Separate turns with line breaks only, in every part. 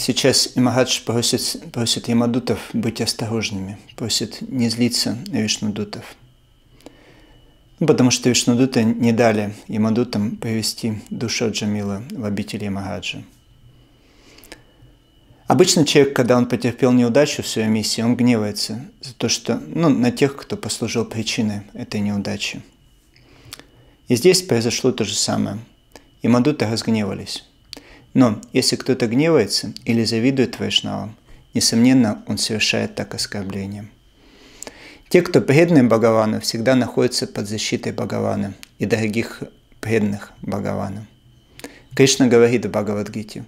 Сейчас Имагадж просит, просит Ямадутов быть осторожными, просит не злиться на Вишнудутов. Ну, потому что Вишнудуты не дали Ямадутам привести душу Джамила в обители Ямагаджа. Обычно человек, когда он потерпел неудачу в своей миссии, он гневается за то, что, ну, на тех, кто послужил причиной этой неудачи. И здесь произошло то же самое. И Мадуты разгневались. Но если кто-то гневается или завидует вайшнавам, несомненно, он совершает так оскорблением. Те, кто преданный Бхагавану, всегда находятся под защитой Бхагавана и дорогих преданных Бхагавана. Кришна говорит в Бхагавадгите,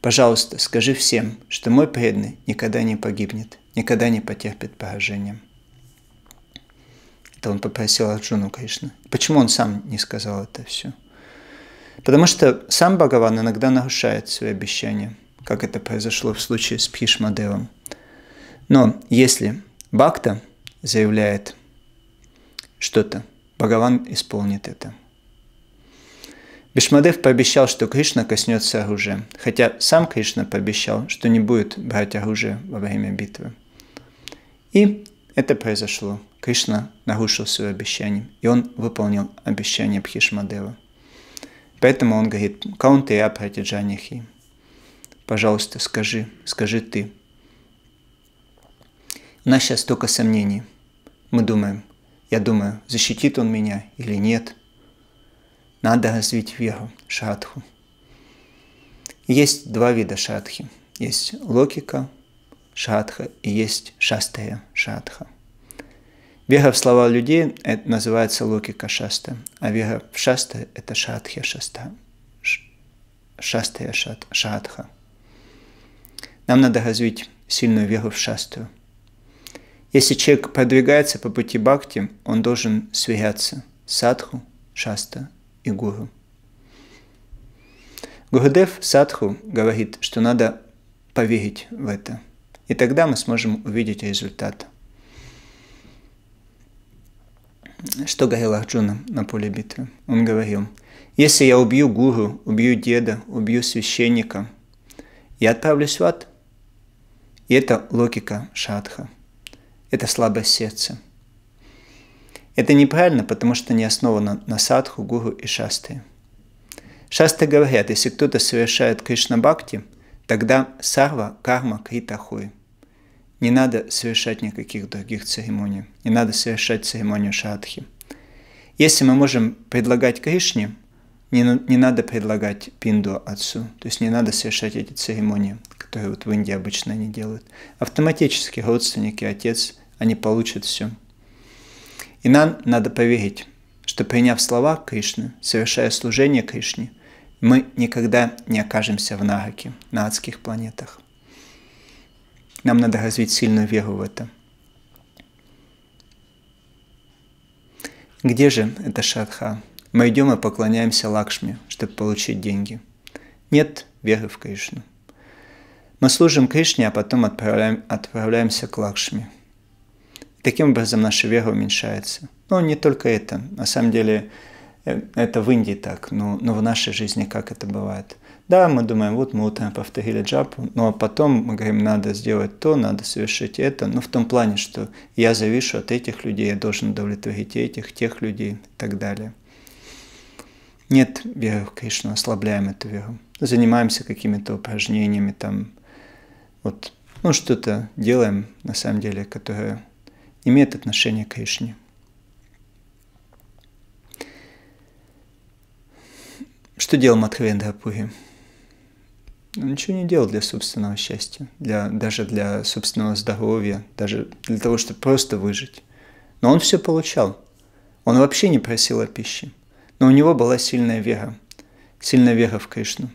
«Пожалуйста, скажи всем, что мой преданный никогда не погибнет, никогда не потерпит поражением». Это он попросил Арджуну, конечно. Почему он сам не сказал это все? – Потому что сам Бхагаван иногда нарушает свои обещания, как это произошло в случае с Пхишмадевом. Но если Бхакта заявляет что-то, Бхагаван исполнит это. Бишмадев пообещал, что Кришна коснется оружия, хотя сам Кришна пообещал, что не будет брать оружие во время битвы. И это произошло. Кришна нарушил свое обещание, и он выполнил обещание Пхишмадева. Поэтому он говорит, каунты а, я протяжанихи. Пожалуйста, скажи, скажи ты. У нас сейчас только сомнений. Мы думаем, я думаю, защитит он меня или нет. Надо развить веру, шатху. Есть два вида шатхи. Есть логика шатха и есть шастая шатха. Вера в слова людей э, а – это называется логика шаста, а вера в шаста – это шатхи шаста, шастая шат, шатха. Нам надо развить сильную веру в шасту. Если человек продвигается по пути бхакти, он должен сверяться садху, шаста и гуру. Гурудев садху говорит, что надо поверить в это, и тогда мы сможем увидеть результат – что говорил Арджуна на поле битвы? Он говорил, если я убью гуру, убью деда, убью священника, я отправлюсь в ад. И это логика шатха. Это слабое сердце. Это неправильно, потому что не основано на садху, гуру и шасты. Шасты говорят, если кто-то совершает Кришна-бхакти, тогда сарва карма крита хуй. Не надо совершать никаких других церемоний. Не надо совершать церемонию шатхи. Если мы можем предлагать Кришне, не, не надо предлагать пинду отцу. То есть не надо совершать эти церемонии, которые вот в Индии обычно не делают. Автоматически родственники, отец, они получат все. И нам надо поверить, что приняв слова Кришны, совершая служение Кришне, мы никогда не окажемся в Нагаке, на адских планетах. Нам надо развить сильную веру в это. Где же эта шатха? Мы идем и поклоняемся Лакшме, чтобы получить деньги. Нет веры в Кришну. Мы служим Кришне, а потом отправляем, отправляемся к Лакшме. Таким образом, наша вера уменьшается. Но не только это. На самом деле, э, это в Индии так, но, но в нашей жизни как это бывает. Да, мы думаем, вот мы утром повторили джапу, но потом мы говорим, надо сделать то, надо совершить это, но ну, в том плане, что я завишу от этих людей, я должен удовлетворить этих, тех людей и так далее. Нет веры в Кришну, ослабляем эту веру. Занимаемся какими-то упражнениями, там, вот, ну, что-то делаем, на самом деле, которое имеет отношение к Кришне. Что делал Матхавендра Пури? Ну, ничего не делал для собственного счастья, для, даже для собственного здоровья, даже для того, чтобы просто выжить. Но он все получал. Он вообще не просил о пище. Но у него была сильная вера, сильная вера в Кришну.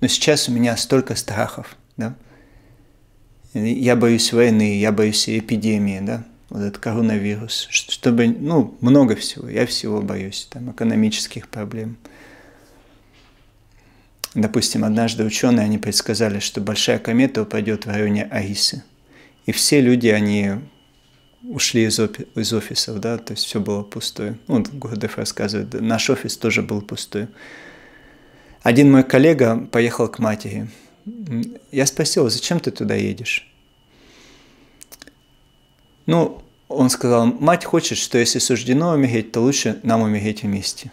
Но сейчас у меня столько страхов, да? Я боюсь войны, я боюсь эпидемии, да? Вот этот коронавирус, чтобы, ну, много всего, я всего боюсь, там, экономических проблем – Допустим, однажды ученые, они предсказали, что большая комета упадет в районе Аисы. И все люди, они ушли из, опи- из офисов, да, то есть все было пустое. Ну, вот Гурдев рассказывает, наш офис тоже был пустой. Один мой коллега поехал к матери. Я спросил, зачем ты туда едешь? Ну, он сказал, мать хочет, что если суждено умереть, то лучше нам умереть вместе.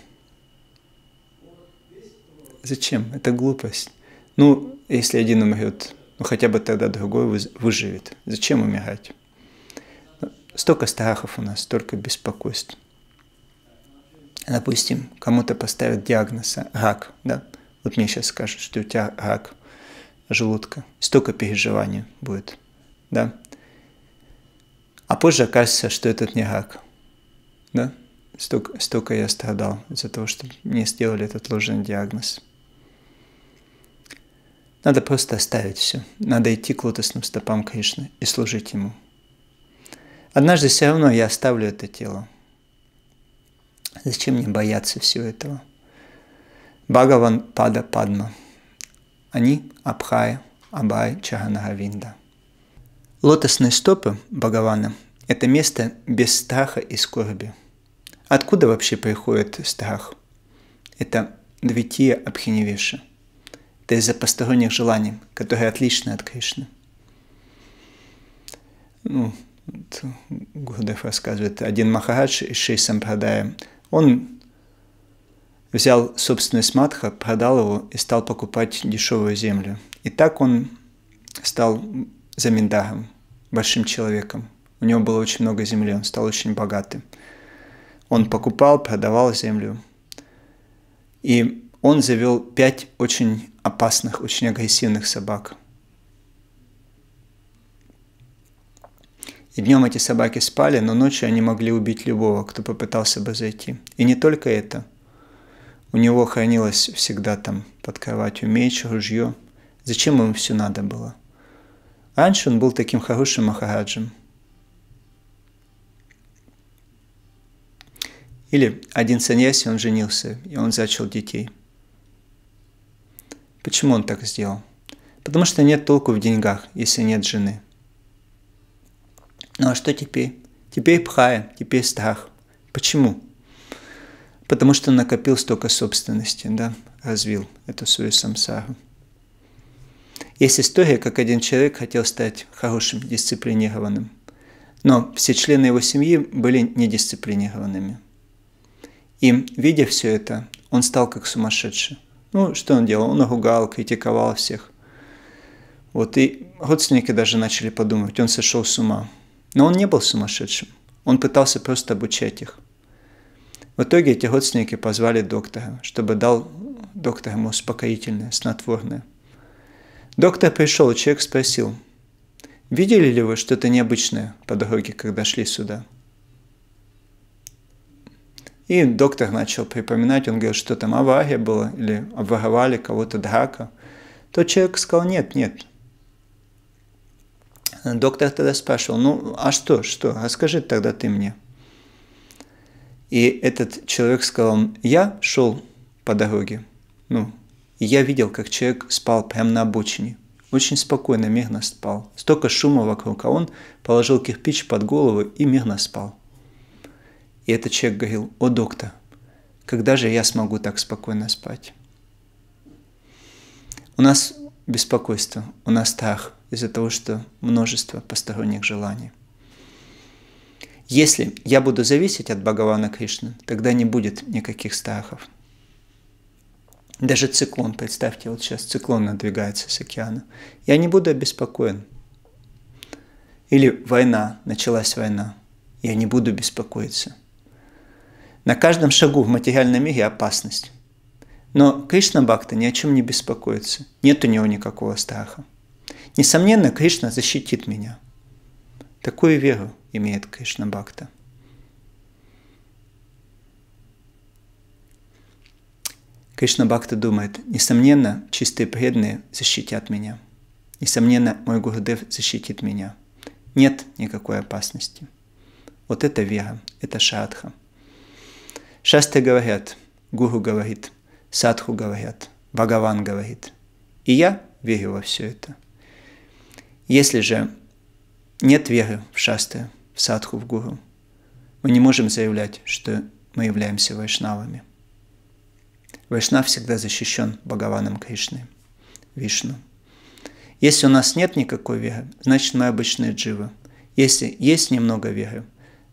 Зачем? Это глупость. Ну, если один умрет, ну хотя бы тогда другой выживет. Зачем умирать? Ну, столько страхов у нас, столько беспокойств. Допустим, кому-то поставят диагноз рак, да? Вот мне сейчас скажут, что у тебя рак желудка. Столько переживаний будет, да? А позже окажется, что этот не рак, да? Столько, столько я страдал из-за того, что мне сделали этот ложный диагноз. Надо просто оставить все. Надо идти к лотосным стопам Кришны и служить Ему. Однажды все равно я оставлю это тело. Зачем мне бояться всего этого? Бхагаван Пада Падма. Они Абхая, Абай, Чаганагавинда. Лотосные стопы Бхагавана – это место без страха и скорби. Откуда вообще приходит страх? Это двития Абхиневеша – то есть за посторонних желаний, которые отличны от Кришны. Ну, Гурдев рассказывает, один Махарадж из Шри Сампрадая, он взял собственность Матха, продал его и стал покупать дешевую землю. И так он стал заминдаром, большим человеком. У него было очень много земли, он стал очень богатым. Он покупал, продавал землю. И он завел пять очень опасных, очень агрессивных собак. И днем эти собаки спали, но ночью они могли убить любого, кто попытался бы зайти. И не только это. У него хранилось всегда там под кроватью меч, ружье. Зачем ему все надо было? Раньше он был таким хорошим махараджем. Или один саньяси, он женился, и он зачал детей – Почему он так сделал? Потому что нет толку в деньгах, если нет жены. Ну а что теперь? Теперь пхая, теперь страх. Почему? Потому что накопил столько собственности, да, развил эту свою самсару. Есть история, как один человек хотел стать хорошим, дисциплинированным. Но все члены его семьи были недисциплинированными. И, видя все это, он стал как сумасшедший. Ну, что он делал? Он ругал, критиковал всех. Вот, и родственники даже начали подумать, он сошел с ума. Но он не был сумасшедшим. Он пытался просто обучать их. В итоге эти родственники позвали доктора, чтобы дал доктор ему успокоительное, снотворное. Доктор пришел, человек спросил, «Видели ли вы что-то необычное по дороге, когда шли сюда?» И доктор начал припоминать, он говорит, что там авария была, или обворовали кого-то, драка. Тот человек сказал, нет, нет. Доктор тогда спрашивал, ну а что, что, расскажи тогда ты мне. И этот человек сказал, я шел по дороге, ну, и я видел, как человек спал прямо на обочине. Очень спокойно, мирно спал. Столько шума вокруг, а он положил кирпич под голову и мирно спал. И этот человек говорил, о доктор, когда же я смогу так спокойно спать? У нас беспокойство, у нас страх из-за того, что множество посторонних желаний. Если я буду зависеть от Бхагавана Кришны, тогда не будет никаких страхов. Даже циклон, представьте, вот сейчас циклон надвигается с океана. Я не буду обеспокоен. Или война, началась война. Я не буду беспокоиться. На каждом шагу в материальном мире опасность. Но Кришна Бхакта ни о чем не беспокоится. Нет у него никакого страха. Несомненно, Кришна защитит меня. Такую веру имеет Кришна Бхакта. Кришна Бхакта думает, несомненно, чистые преданные защитят меня. Несомненно, мой Гурдев защитит меня. Нет никакой опасности. Вот это вера, это шатха. Шасты говорят, Гуру говорит, Садху говорят, Бхагаван говорит. И я верю во все это. Если же нет веры в шасты, в садху, в гуру, мы не можем заявлять, что мы являемся вайшнавами. Вайшнав всегда защищен Бхагаваном Кришны, Вишну. Если у нас нет никакой веры, значит мы обычные дживы. Если есть немного веры,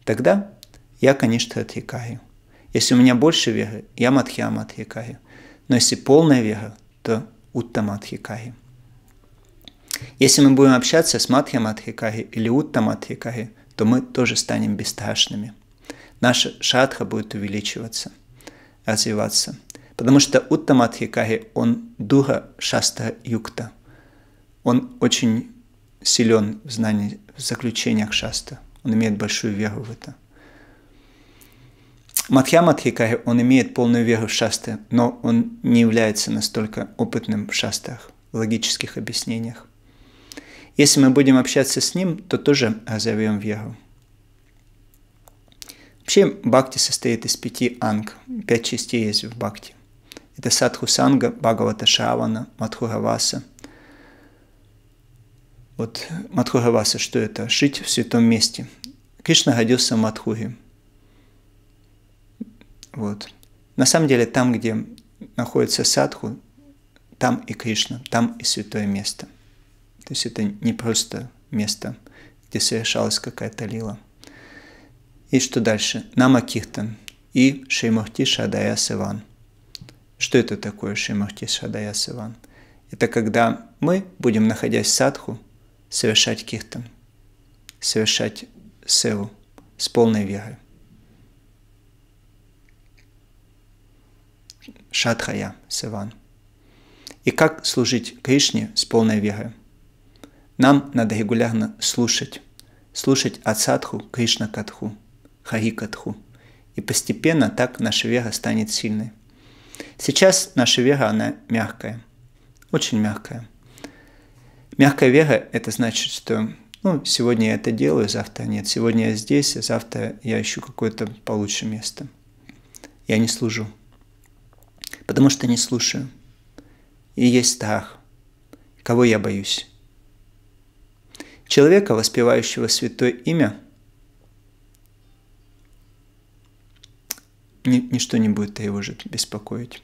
тогда я, конечно, отекаю – если у меня больше вега, я мадхьямадхикаю. Но если полная вега, то уттамадхикаю. Если мы будем общаться с мадхьямадхикаги или уттамадхикаги, то мы тоже станем бесстрашными. Наша шатха будет увеличиваться, развиваться. Потому что уттамадхикаги, он духа шаста юкта. Он очень силен в знании, в заключениях шаста. Он имеет большую веру в это. Матхья Матхикари, он имеет полную веру в шасты, но он не является настолько опытным в шастах, в логических объяснениях. Если мы будем общаться с ним, то тоже разовьем веру. Вообще бхакти состоит из пяти анг, пять частей есть в бхакти. Это садхусанга, бхагавата шавана, мадхураваса. Вот Матхугаваса, что это? Шить в святом месте. Кришна родился в Мадхуре. Вот. На самом деле, там, где находится садху, там и Кришна, там и святое место. То есть это не просто место, где совершалась какая-то лила. И что дальше? Нама Киртан и Шримахти Шадая Сиван. Что это такое Шримахти Шадая Сиван? Это когда мы будем, находясь в садху, совершать киртан, совершать севу с полной верой. Шатхая Севан. И как служить Кришне с полной верой? Нам надо регулярно слушать. Слушать от садху Кришна Катху, Хари Катху. И постепенно так наша вера станет сильной. Сейчас наша вера, она мягкая. Очень мягкая. Мягкая вера – это значит, что ну, сегодня я это делаю, завтра нет. Сегодня я здесь, а завтра я ищу какое-то получше место. Я не служу потому что не слушаю. И есть страх, кого я боюсь. Человека, воспевающего святое имя, ничто не будет его же беспокоить.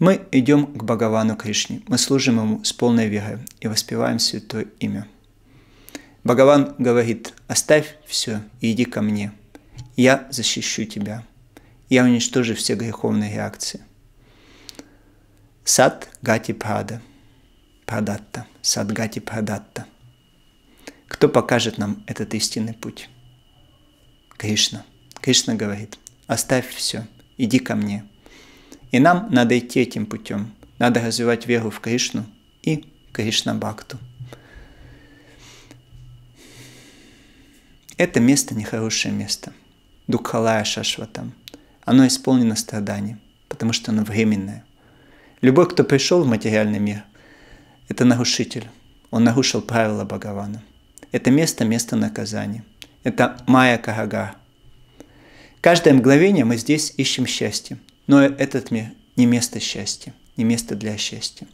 Мы идем к Бхагавану Кришне, мы служим ему с полной верой и воспеваем святое имя. Бхагаван говорит, оставь все и иди ко мне, я защищу тебя, я уничтожу все греховные реакции. Сад Гати Прада. Прадатта. Сад Гати Прадатта. Кто покажет нам этот истинный путь? Кришна. Кришна говорит, оставь все, иди ко мне. И нам надо идти этим путем. Надо развивать веру в Кришну и Кришна Бхакту. Это место нехорошее место. Дукхалая Шашватам. Оно исполнено страданием, потому что оно временное. Любой, кто пришел в материальный мир, это нарушитель. Он нарушил правила Бхагавана. Это место – место наказания. Это Майя Карага. Каждое мгновение мы здесь ищем счастье. Но этот мир не место счастья, не место для счастья.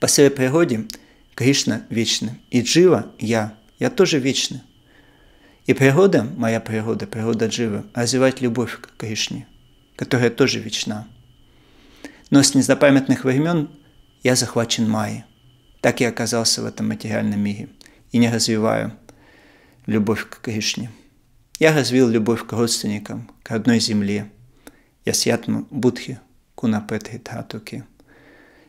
По своей природе Кришна вечна и Джива – я. Я тоже вечный. И природа, моя природа, природа Дживы, развивает любовь к Кришне, которая тоже вечна – но с незапамятных времен я захвачен Майей. Так я оказался в этом материальном мире и не развиваю любовь к Кришне. Я развил любовь к родственникам, к родной земле. Я сятма Будхи, Кунапетхи Татуки.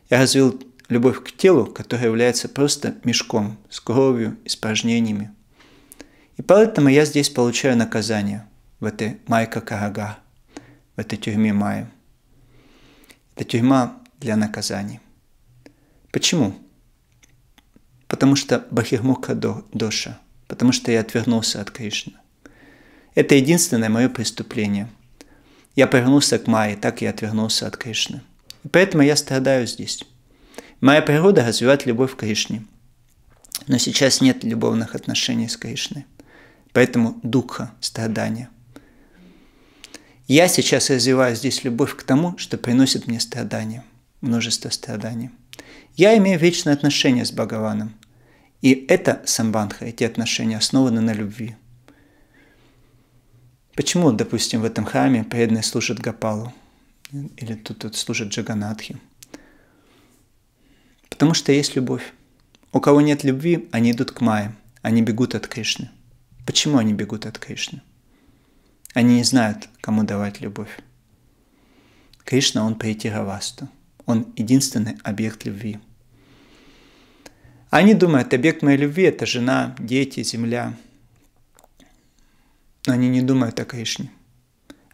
Я развил любовь к телу, которое является просто мешком с кровью, испражнениями. И поэтому я здесь получаю наказание в этой майка карага, в этой тюрьме майя. Это тюрьма для наказания. Почему? Потому что Бахирмука Доша, потому что я отвернулся от Кришны. Это единственное мое преступление. Я повернулся к Майе, так я отвернулся от Кришны. И поэтому я страдаю здесь. Моя природа развивает любовь к Кришне. Но сейчас нет любовных отношений с Кришной. Поэтому духа, страдания – я сейчас развиваю здесь любовь к тому, что приносит мне страдания, множество страданий. Я имею вечное отношение с Бхагаваном. И это Самбанха, эти отношения основаны на любви. Почему, допустим, в этом храме преданные служат Гапалу? Или тут, тут служат Джаганатхи? Потому что есть любовь. У кого нет любви, они идут к Майе, они бегут от Кришны. Почему они бегут от Кришны? Они не знают, кому давать любовь. Кришна, он притягавасту. Он единственный объект любви. Они думают, объект моей любви – это жена, дети, земля. Но они не думают о Кришне.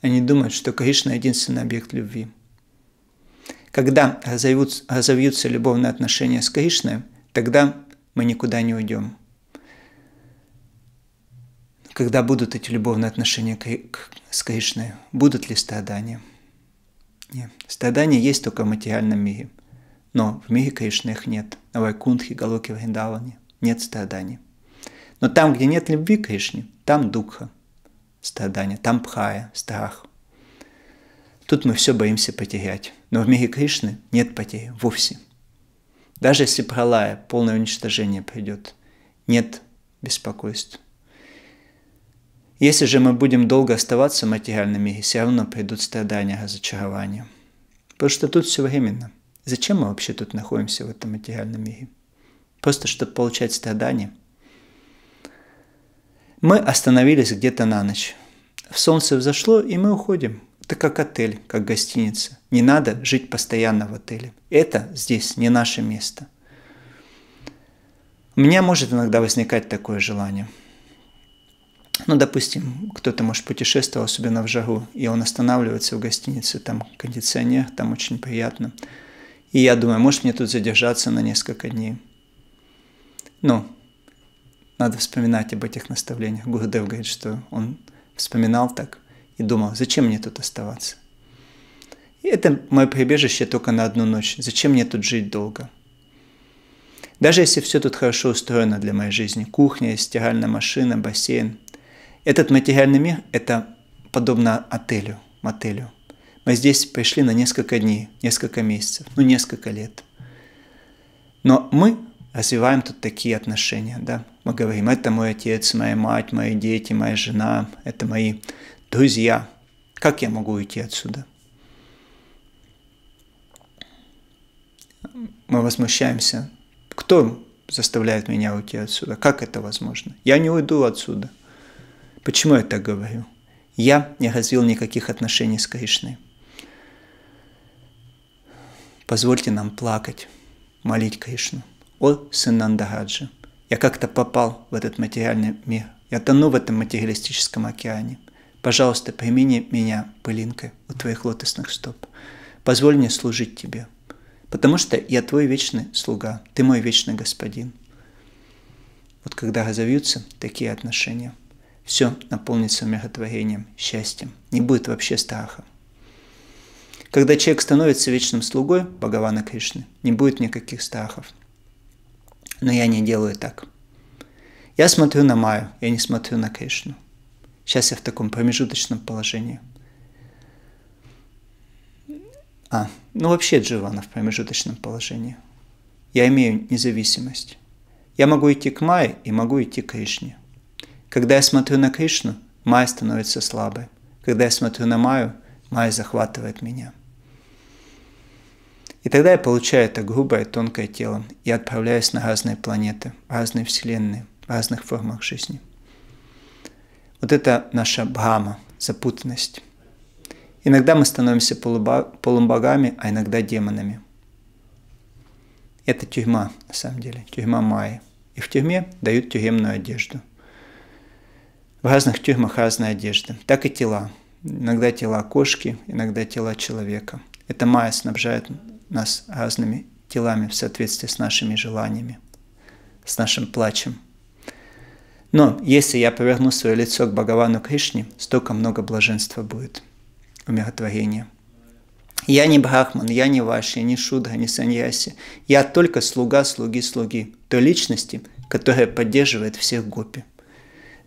Они думают, что Кришна – единственный объект любви. Когда разовьются любовные отношения с Кришной, тогда мы никуда не уйдем – когда будут эти любовные отношения с Кришной? Будут ли страдания? Нет. Страдания есть только в материальном мире. Но в мире Кришны их нет. На Вайкунтхе, Галоке, Вриндаване нет страданий. Но там, где нет любви к Кришне, там духа, страдания, там пхая, страх. Тут мы все боимся потерять. Но в мире Кришны нет потери вовсе. Даже если пролая, полное уничтожение придет, нет беспокойств. Если же мы будем долго оставаться материальными, все равно придут страдания, разочарования. Потому что тут все временно. Зачем мы вообще тут находимся в этом материальном мире? Просто чтобы получать страдания. Мы остановились где-то на ночь. солнце взошло, и мы уходим. Это как отель, как гостиница. Не надо жить постоянно в отеле. Это здесь не наше место. У меня может иногда возникать такое желание – ну, допустим, кто-то, может, путешествовал, особенно в жару, и он останавливается в гостинице, там кондиционер, там очень приятно. И я думаю, может, мне тут задержаться на несколько дней. Ну, надо вспоминать об этих наставлениях. Гурдев говорит, что он вспоминал так и думал, зачем мне тут оставаться? И это мое прибежище только на одну ночь. Зачем мне тут жить долго? Даже если все тут хорошо устроено для моей жизни, кухня, стиральная машина, бассейн – этот материальный мир – это подобно отелю, мотелю. Мы здесь пришли на несколько дней, несколько месяцев, ну несколько лет. Но мы развиваем тут такие отношения, да. Мы говорим, это мой отец, моя мать, мои дети, моя жена, это мои друзья. Как я могу уйти отсюда? Мы возмущаемся. Кто заставляет меня уйти отсюда? Как это возможно? Я не уйду отсюда – Почему я так говорю? Я не развил никаких отношений с Кришной. Позвольте нам плакать, молить Кришну. О, сын Нандагаджи, я как-то попал в этот материальный мир. Я тону в этом материалистическом океане. Пожалуйста, примени меня пылинкой у твоих лотосных стоп. Позволь мне служить тебе, потому что я твой вечный слуга, ты мой вечный господин. Вот когда разовьются такие отношения – все наполнится умиротворением, счастьем. Не будет вообще страха. Когда человек становится вечным слугой Бхагавана Кришны, не будет никаких страхов. Но я не делаю так. Я смотрю на Маю, я не смотрю на Кришну. Сейчас я в таком промежуточном положении. А, ну вообще Дживана в промежуточном положении. Я имею независимость. Я могу идти к Майе и могу идти к Кришне – когда я смотрю на Кришну, Майя становится слабой. Когда я смотрю на Маю, Майя захватывает меня. И тогда я получаю это грубое, тонкое тело и отправляюсь на разные планеты, разные вселенные, в разных формах жизни. Вот это наша брама, запутанность. Иногда мы становимся полубогами, а иногда демонами. Это тюрьма, на самом деле, тюрьма Майи. И в тюрьме дают тюремную одежду – в разных тюрьмах разная одежды, так и тела. Иногда тела кошки, иногда тела человека. Это майя снабжает нас разными телами в соответствии с нашими желаниями, с нашим плачем. Но если я поверну свое лицо к Бхагавану Кришне, столько много блаженства будет, умиротворения. Я не брахман, я не ваш, я не шудра, не саньяси. Я только слуга, слуги, слуги той личности, которая поддерживает всех гопи.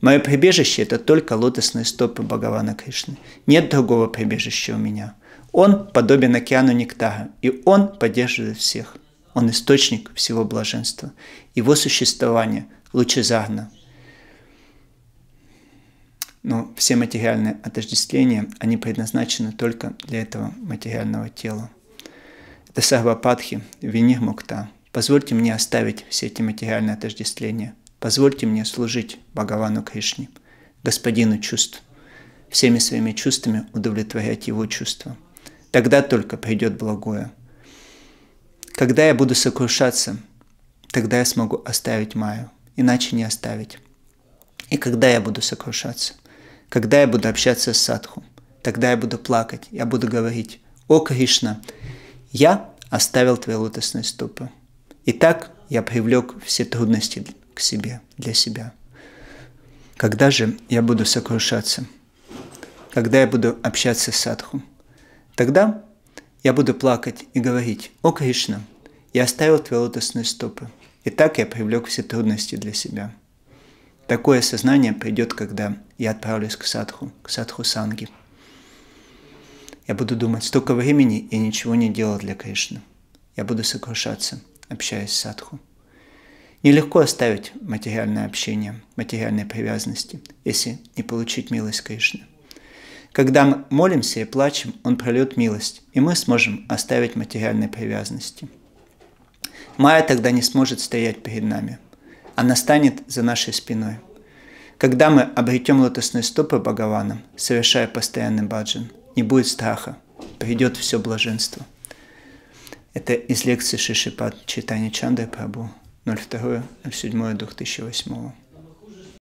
Мое прибежище – это только лотосные стопы Бхагавана Кришны. Нет другого прибежища у меня. Он подобен океану нектара, и он поддерживает всех. Он источник всего блаженства. Его существование лучезарно. Но все материальные отождествления, они предназначены только для этого материального тела. Это сарвападхи, винир мукта. Позвольте мне оставить все эти материальные отождествления. Позвольте мне служить Бхагавану Кришне, господину чувств, всеми своими чувствами удовлетворять его чувства. Тогда только придет благое. Когда я буду сокрушаться, тогда я смогу оставить Маю, иначе не оставить. И когда я буду сокрушаться, когда я буду общаться с садху, тогда я буду плакать, я буду говорить, «О, Кришна, я оставил твои лотосные ступы, И так я привлек все трудности к себе, для себя. Когда же я буду сокрушаться? Когда я буду общаться с садху? Тогда я буду плакать и говорить, «О, Кришна, я оставил твои лотосные стопы, и так я привлек все трудности для себя». Такое сознание придет, когда я отправлюсь к садху, к садху санги. Я буду думать столько времени я ничего не делал для Кришны. Я буду сокрушаться, общаясь с садху. Нелегко оставить материальное общение, материальные привязанности, если не получить милость Кришны. Когда мы молимся и плачем, Он прольет милость, и мы сможем оставить материальные привязанности. Майя тогда не сможет стоять перед нами. Она станет за нашей спиной. Когда мы обретем лотосные стопы Бхагаваном, совершая постоянный баджан, не будет страха, придет все блаженство. Это из лекции Шишипад Читания Чандры Прабу. 02.07.2008